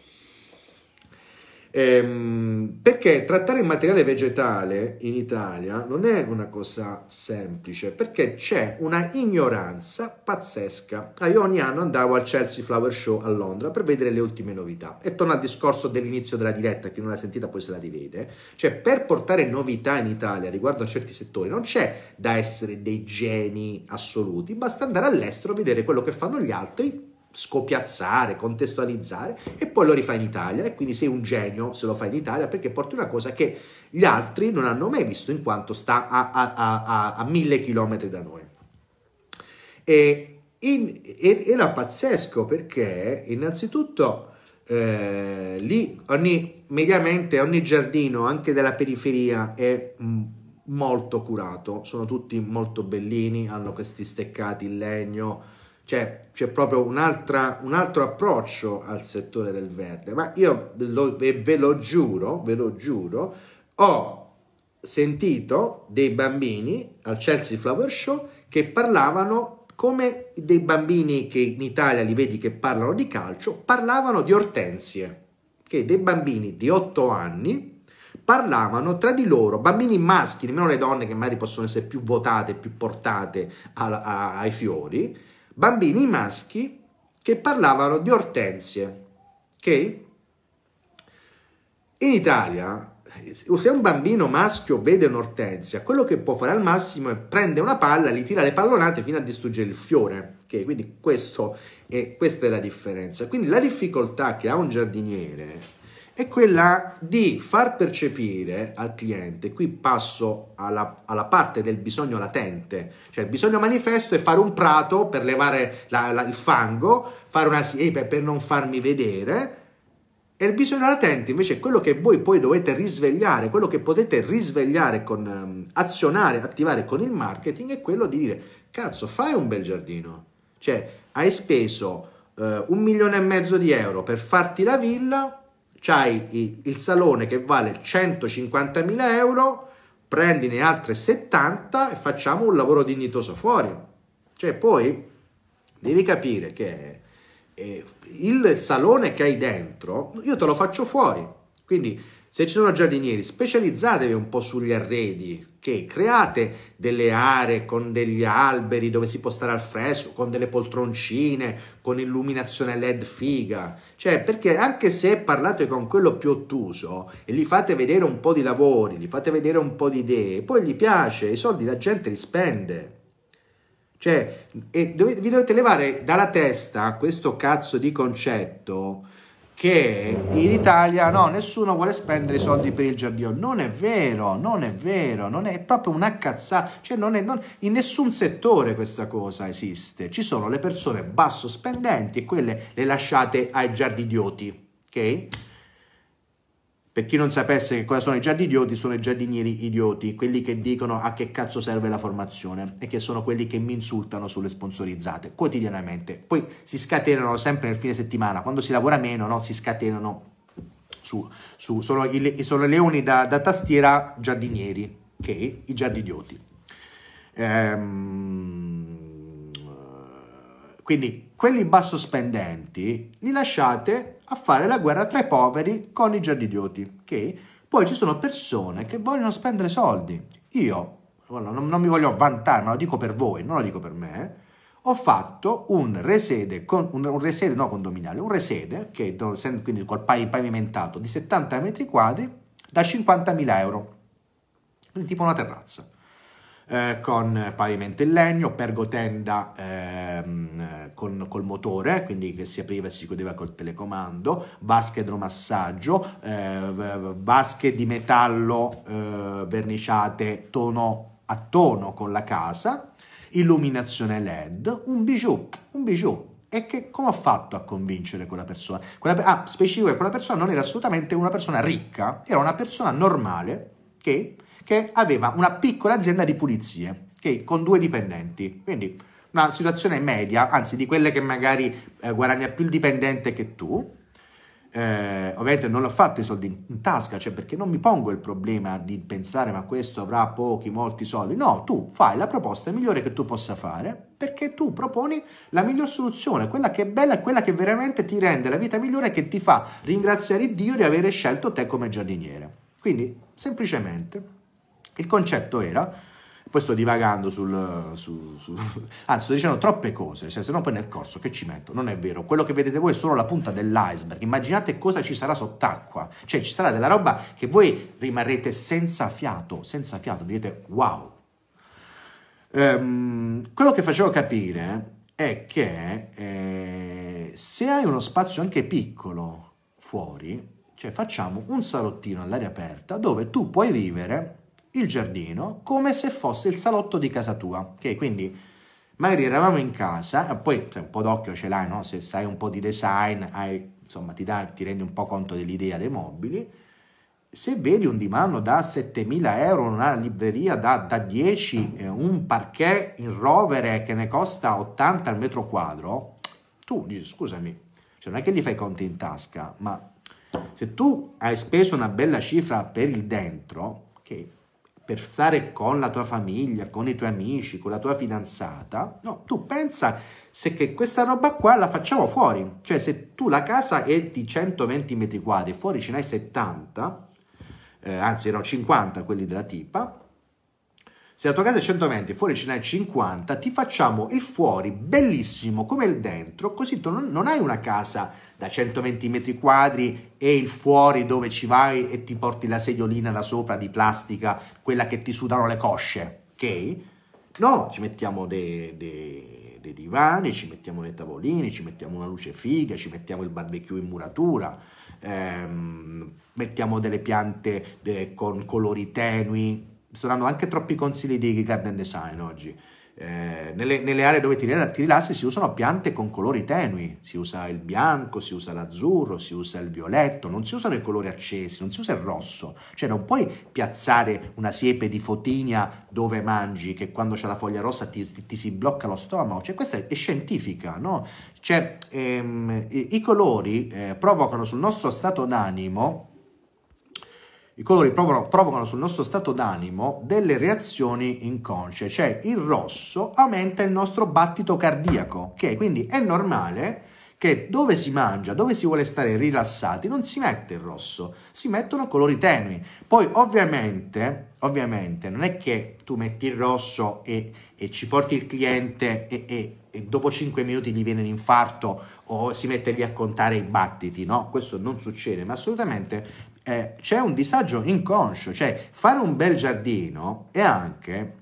Ehm, perché trattare il materiale vegetale in Italia non è una cosa semplice, perché c'è una ignoranza pazzesca. io ogni anno andavo al Chelsea Flower Show a Londra per vedere le ultime novità. E torno al discorso dell'inizio della diretta, chi non l'ha sentita poi se la rivede. Cioè, per portare novità in Italia riguardo a certi settori non c'è da essere dei geni assoluti, basta andare all'estero a vedere quello che fanno gli altri scopiazzare, contestualizzare e poi lo rifà in Italia e quindi sei un genio se lo fai in Italia perché porti una cosa che gli altri non hanno mai visto in quanto sta a, a, a, a mille chilometri da noi. E in, era pazzesco perché innanzitutto eh, lì ogni, mediamente ogni giardino anche della periferia è mm, molto curato, sono tutti molto bellini, hanno questi steccati in legno, cioè, c'è proprio un, altra, un altro approccio al settore del verde. Ma io lo, ve lo giuro, ve lo giuro, ho sentito dei bambini al Chelsea Flower Show che parlavano come dei bambini che in Italia li vedi che parlano di calcio, parlavano di ortensie, che dei bambini di 8 anni parlavano tra di loro, bambini maschi, meno le donne che magari possono essere più votate, più portate a, a, ai fiori, bambini maschi che parlavano di ortensie. Ok? In Italia, eh, se un bambino maschio vede un'ortensia, quello che può fare al massimo è prendere una palla, gli tira le pallonate fino a distruggere il fiore. Ok? Quindi questo è, questa è la differenza. Quindi la difficoltà che ha un giardiniere è quella di far percepire al cliente, qui passo alla, alla, parte del bisogno latente, cioè il bisogno manifesto è fare un prato per levare la, la, il fango, fare una siepe eh, per non farmi vedere, e il bisogno latente invece è quello che voi poi dovete risvegliare, quello che potete risvegliare con ehm, azionare, attivare con il marketing è quello di dire cazzo fai un bel giardino, cioè hai speso eh, un milione e mezzo di euro per farti la villa, c'hai il salone che vale 150.000 euro, prendine altre 70 e facciamo un lavoro dignitoso fuori. Cioè poi devi capire che eh, il salone che hai dentro, io te lo faccio fuori. Quindi se ci sono giardinieri, specializzatevi un po' sugli arredi, che create delle aree con degli alberi dove si può stare al fresco, con delle poltroncine, con illuminazione LED figa. Cioè, perché anche se parlate con quello più ottuso e gli fate vedere un po' di lavori, gli fate vedere un po' di idee, poi gli piace, i soldi la gente li spende. Cioè, vi dovete levare dalla testa questo cazzo di concetto che in Italia no, nessuno vuole spendere i soldi per il giardino. Non è vero, non è vero, non è, è proprio una cazzata. Cioè non è, non, in nessun settore questa cosa esiste. Ci sono le persone basso spendenti e quelle le lasciate ai giardidioti, ok? Per chi non sapesse che cosa sono i giardidioti, sono i giardinieri idioti, quelli che dicono a che cazzo serve la formazione e che sono quelli che mi insultano sulle sponsorizzate quotidianamente. Poi si scatenano sempre nel fine settimana, quando si lavora meno, no? si scatenano su, su sono, i, sono leoni da, da tastiera giardinieri, ok? I i idioti. Ehm quindi quelli basso spendenti li lasciate a fare la guerra tra i poveri con i giardidioti, ok? Poi ci sono persone che vogliono spendere soldi. Io, non, non mi voglio vantare, ma lo dico per voi, non lo dico per me, eh. ho fatto un resede, con, un, un resede no condominiale, un resede, che, quindi col pavimentato, di 70 metri quadri da 50.000 euro, quindi tipo una terrazza. Eh, con pavimento in legno, pergotenda ehm, con, col motore, quindi che si apriva e si chiudeva col telecomando, vasche idromassaggio, eh, vasche di metallo eh, verniciate tono a tono con la casa, illuminazione LED, un bijou, un bijou, e che come ho fatto a convincere quella persona? Quella, ah, specifico che quella persona non era assolutamente una persona ricca, era una persona normale che che aveva una piccola azienda di pulizie okay, con due dipendenti. Quindi una situazione media, anzi di quelle che magari eh, guadagna più il dipendente che tu. Eh, ovviamente non l'ho fatto i soldi in, tasca, cioè perché non mi pongo il problema di pensare ma questo avrà pochi, molti soldi. No, tu fai la proposta migliore che tu possa fare perché tu proponi la miglior soluzione, quella che è bella e quella che veramente ti rende la vita migliore e che ti fa ringraziare Dio di aver scelto te come giardiniere. Quindi, semplicemente, il concetto era poi sto divagando sul, su, su, anzi sto dicendo troppe cose, cioè, se no poi nel corso che ci metto, non è vero, quello che vedete voi è solo la punta dell'iceberg, immaginate cosa ci sarà sott'acqua, cioè ci sarà della roba che voi rimarrete senza fiato, senza fiato, direte wow. Ehm, quello che facevo capire è che eh, se hai uno spazio anche piccolo fuori, cioè facciamo un salottino all'aria aperta dove tu puoi vivere il giardino come se fosse il salotto di casa tua, ok? Quindi magari eravamo in casa, e poi cioè, un po' d'occhio ce l'hai, no? Se sai un po' di design, hai, insomma, ti, dà, ti rendi un po' conto dell'idea dei mobili. Se vedi un divano da 7.000 euro, una libreria da, da 10, eh, un parquet in rovere che ne costa 80 al metro quadro, tu dici scusami, cioè non è che gli fai conti in tasca, ma se tu hai speso una bella cifra per il dentro, ok, per stare con la tua famiglia, con i tuoi amici, con la tua fidanzata, no, tu pensa se che questa roba qua la facciamo fuori, cioè se tu la casa è di 120 metri quadri, fuori ce n'hai 70, eh, anzi erano 50 quelli della tipa, se la tua casa è 120, fuori ce n'hai 50, ti facciamo il fuori bellissimo come il dentro, così tu non, non hai una casa da 120 metri quadri e il fuori dove ci vai e ti porti la sediolina da sopra di plastica, quella che ti sudano le cosce, ok? No, ci mettiamo dei, dei, dei divani, ci mettiamo dei tavolini, ci mettiamo una luce figa, ci mettiamo il barbecue in muratura, ehm, mettiamo delle piante de, con colori tenui, sto dando anche troppi consigli di garden design oggi. Eh, nelle, nelle, aree dove ti, ti rilassi si usano piante con colori tenui, si usa il bianco, si usa l'azzurro, si usa il violetto, non si usano i colori accesi, non si usa il rosso, cioè non puoi piazzare una siepe di fotinia dove mangi che quando c'è la foglia rossa ti, ti, ti si blocca lo stomaco, cioè questa è, è scientifica, no? Cioè ehm, i, i, colori eh, provocano sul nostro stato d'animo i colori provocano, provocano sul nostro stato d'animo delle reazioni inconsce, cioè il rosso aumenta il nostro battito cardiaco, che quindi è normale che dove si mangia, dove si vuole stare rilassati, non si mette il rosso, si mettono colori tenui. Poi ovviamente, ovviamente non è che tu metti il rosso e, e ci porti il cliente e, e, e, dopo 5 minuti gli viene l'infarto o si mette lì a contare i battiti, no? Questo non succede, ma assolutamente eh, c'è un disagio inconscio, cioè fare un bel giardino è anche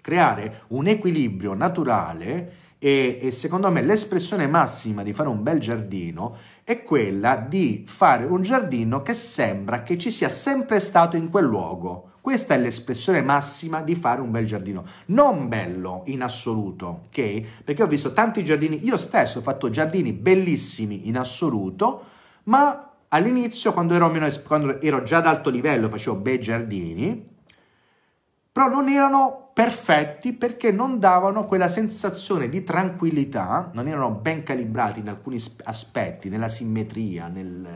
creare un equilibrio naturale e, e, secondo me l'espressione massima di fare un bel giardino è quella di fare un giardino che sembra che ci sia sempre stato in quel luogo. Questa è l'espressione massima di fare un bel giardino, non bello in assoluto, ok? Perché ho visto tanti giardini, io stesso ho fatto giardini bellissimi in assoluto, ma all'inizio, quando ero, meno, quando ero già ad alto livello, facevo bei giardini, però non erano perfetti perché non davano quella sensazione di tranquillità, non erano ben calibrati in alcuni aspetti, nella simmetria, nel,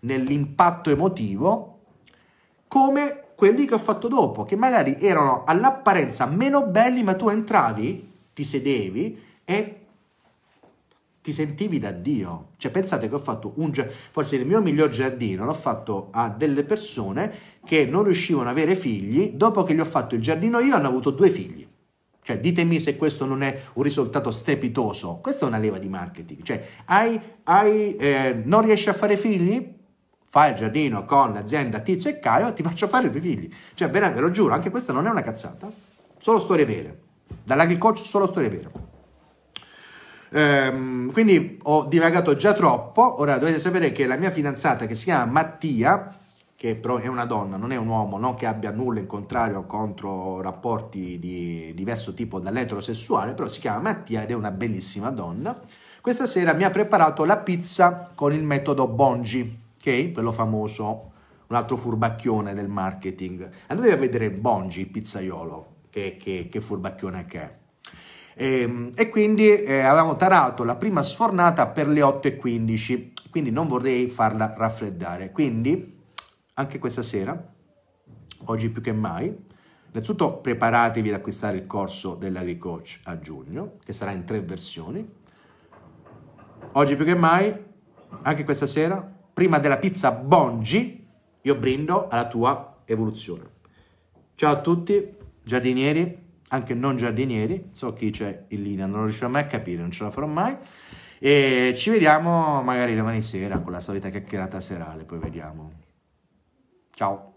nell'impatto emotivo, come quelli che ho fatto dopo, che magari erano all'apparenza meno belli, ma tu entravi, ti sedevi e ti sentivi da Dio. Cioè pensate che ho fatto un forse il mio miglior giardino l'ho fatto a delle persone che non riuscivano ad avere figli, dopo che gli ho fatto il giardino io hanno avuto due figli. Cioè, ditemi se questo non è un risultato strepitoso. Questa è una leva di marketing. Cioè, hai, hai, eh, non riesci a fare figli? Fai il giardino con l'azienda Tizio e Caio, ti faccio fare i figli. Cioè, ve lo giuro, anche questa non è una cazzata. Solo storie vere. Dall'agricoltura solo storie vere. Ehm, quindi ho divagato già troppo. Ora dovete sapere che la mia fidanzata, che si chiama Mattia, che però è una donna, non è un uomo, non che abbia nulla in contrario o contro rapporti di diverso tipo dall'eterosessuale, però si chiama Mattia ed è una bellissima donna. Questa sera mi ha preparato la pizza con il metodo Bongi, ok? Quello famoso, un altro furbacchione del marketing. Andatevi a vedere Bongi, il pizzaiolo, che, che, che furbacchione che è. E, ehm, e quindi eh, avevamo tarato la prima sfornata per le 8.15, quindi non vorrei farla raffreddare. Quindi anche questa sera, oggi più che mai, innanzitutto preparatevi ad acquistare il corso dell'AgriCoach a giugno, che sarà in tre versioni. Oggi più che mai, anche questa sera, prima della pizza Bongi, io brindo alla tua evoluzione. Ciao a tutti, giardinieri anche non giardinieri, so chi c'è in linea, non lo riuscirò mai a capire, non ce la farò mai. E ci vediamo magari domani sera con la solita chiacchierata serale, poi vediamo. Ciao.